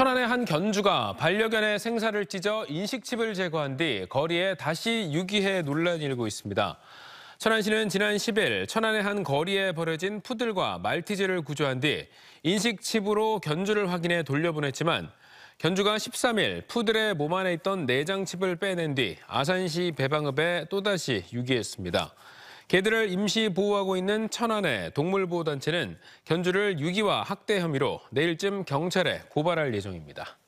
천안의 한 견주가 반려견의 생사를 찢어 인식칩을 제거한 뒤 거리에 다시 유기해 논란이 일고 있습니다. 천안시는 지난 10일 천안의 한 거리에 버려진 푸들과 말티즈를 구조한 뒤 인식칩으로 견주를 확인해 돌려보냈지만 견주가 13일 푸들의 몸 안에 있던 내장칩을 빼낸 뒤 아산시 배방읍에 또다시 유기했습니다. 개들을 임시 보호하고 있는 천안의 동물보호단체는 견주를 유기와 학대 혐의로 내일쯤 경찰에 고발할 예정입니다.